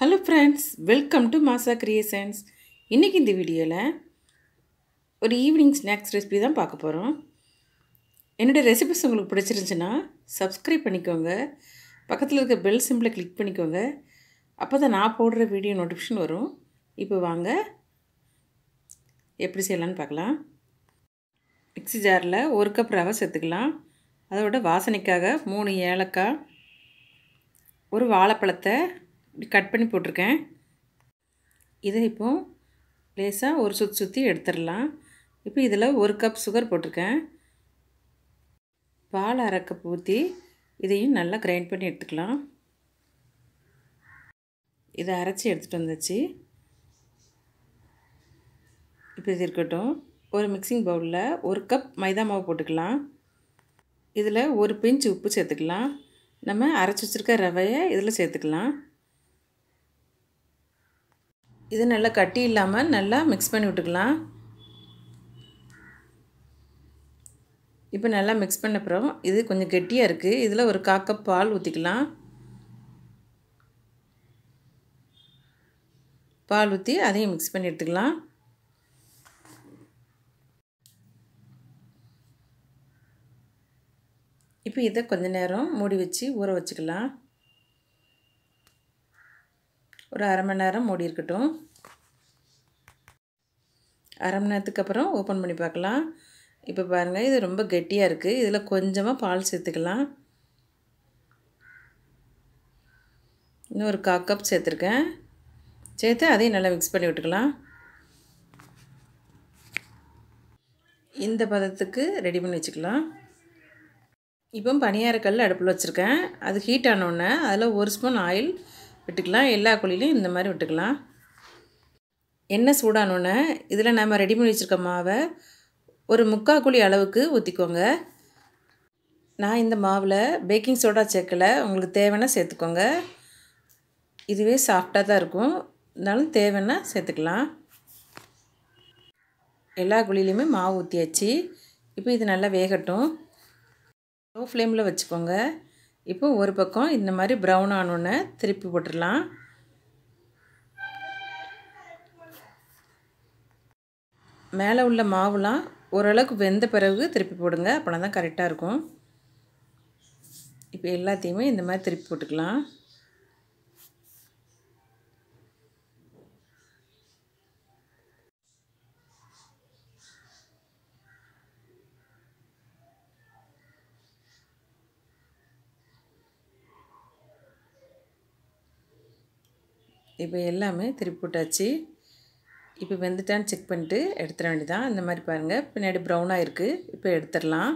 hello friends welcome to Maasa Creations இன்றைக்கி இந்த வீடியோவில் ஒரு ஈவினிங் ஸ்நாக்ஸ் ரெசிபி தான் பார்க்க போகிறோம் என்னுடைய ரெசிபிஸ் உங்களுக்கு பிடிச்சிருந்துச்சுன்னா சப்ஸ்கிரைப் பண்ணிக்கோங்க பக்கத்தில் இருக்க பெல் சிம்பிளை கிளிக் பண்ணிக்கோங்க அப்போ தான் நான் போடுற வீடியோ நோட்டிஃபிகேஷன் வரும் இப்போ வாங்க எப்படி செய்யலான்னு பார்க்கலாம் மிக்சி ஜாரில் ஒரு கப் ரவை சேர்த்துக்கலாம் அதோட வாசனைக்காக மூணு ஏலக்காய் ஒரு வாழைப்பழத்தை கட் பண்ணி போட்டிருக்கேன் இதை இப்போது லேசாக ஒரு சுற்றி சுற்றி எடுத்துடலாம் இப்போ இதில் ஒரு கப் சுகர் போட்டிருக்கேன் பால் அரைக்க ஊற்றி இதையும் நல்லா கிரைண்ட் பண்ணி எடுத்துக்கலாம் இதை அரைச்சி எடுத்துகிட்டு வந்துச்சு இப்போ இது இருக்கட்டும் ஒரு மிக்சிங் பவுலில் ஒரு கப் மைதா மாவு போட்டுக்கலாம் இதில் ஒரு பிஞ்ச் உப்பு சேர்த்துக்கலாம் நம்ம அரைச்சி வச்சுருக்க ரவையை இதில் சேர்த்துக்கலாம் இது நல்லா கட்டி இல்லாமல் நல்லா மிக்ஸ் பண்ணி விட்டுக்கலாம் இப்போ நல்லா மிக்ஸ் பண்ண அப்புறம் இது கொஞ்சம் கெட்டியாக இருக்குது இதில் ஒரு கால் பால் ஊற்றிக்கலாம் பால் ஊற்றி அதையும் மிக்ஸ் பண்ணி எடுத்துக்கலாம் இப்போ இதை கொஞ்ச நேரம் மூடி வச்சு ஊற வச்சுக்கலாம் ஒரு அரை மணி நேரம் மூடி இருக்கட்டும் அரை மணி நேரத்துக்கு அப்புறம் ஓப்பன் பண்ணி பார்க்கலாம் இப்போ பாருங்கள் இது ரொம்ப கெட்டியாக இருக்குது இதில் கொஞ்சமாக பால் சேர்த்துக்கலாம் இன்னும் ஒரு கா கப் சேர்த்துருக்கேன் சேர்த்து அதையும் நல்லா மிக்ஸ் பண்ணி விட்டுக்கலாம் இந்த பதத்துக்கு ரெடி பண்ணி வச்சுக்கலாம் இப்போ பனியாரக்கல் அடுப்பில் வச்சுருக்கேன் அது ஹீட் ஆனோடனே அதில் ஒரு ஸ்பூன் ஆயில் விட்டுக்கலாம் எல்லா குழிலையும் இந்த மாதிரி விட்டுக்கலாம் எண்ணெய் சூடானோன்னே இதில் நம்ம ரெடி பண்ணி வச்சுருக்க மாவை ஒரு முக்கால் குழி அளவுக்கு ஊற்றிக்கோங்க நான் இந்த மாவில் பேக்கிங் சோடா சேர்க்கலை உங்களுக்கு தேவைன்னா சேர்த்துக்கோங்க இதுவே சாஃப்டாக தான் இருக்கும் இருந்தாலும் தேவைன்னா சேர்த்துக்கலாம் எல்லா குழிலையுமே மாவு ஊற்றியாச்சு இப்போ இது நல்லா வேகட்டும் லோ ஃப்ளேமில் வச்சுக்கோங்க இப்போ ஒரு பக்கம் இந்த மாதிரி ப்ரௌன் ஆனோன்னு திருப்பி போட்டுடலாம் மேலே உள்ள மாவுலாம் ஓரளவுக்கு வெந்த பிறகு திருப்பி போடுங்க அப்போனா தான் கரெக்டாக இருக்கும் இப்போ எல்லாத்தையுமே இந்த மாதிரி திருப்பி போட்டுக்கலாம் இப்போ எல்லாமே திருப்பி போட்டாச்சு இப்போ வெந்துட்டான்னு செக் பண்ணிட்டு எடுத்துட வேண்டியதான் இந்த மாதிரி பாருங்கள் பின்னாடி ப்ரௌனாக இருக்குது இப்போ எடுத்துடலாம்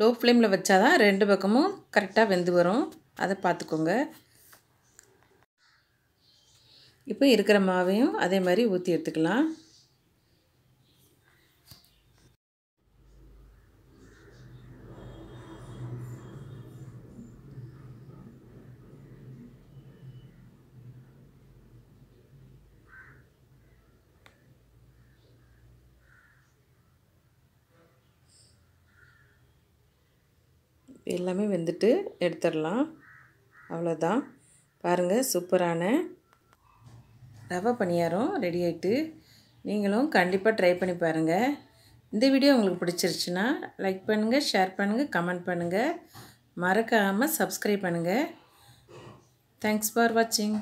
லோ ஃப்ளேமில் வச்சா தான் ரெண்டு பக்கமும் கரெக்டாக வெந்து வரும் அதை பார்த்துக்கோங்க இப்போ இருக்கிற மாவையும் அதே மாதிரி ஊற்றி எடுத்துக்கலாம் எல்லாமே வெந்துட்டு எடுத்துடலாம் அவ்வளோதான் பாருங்கள் சூப்பரான ரவை பணியாரம் ரெடி ஆகிட்டு நீங்களும் கண்டிப்பாக ட்ரை பண்ணி பாருங்கள் இந்த வீடியோ உங்களுக்கு பிடிச்சிருச்சுன்னா லைக் பண்ணுங்கள் ஷேர் பண்ணுங்கள் கமெண்ட் பண்ணுங்கள் மறக்காமல் சப்ஸ்கிரைப் பண்ணுங்கள் தேங்க்ஸ் ஃபார் வாட்சிங்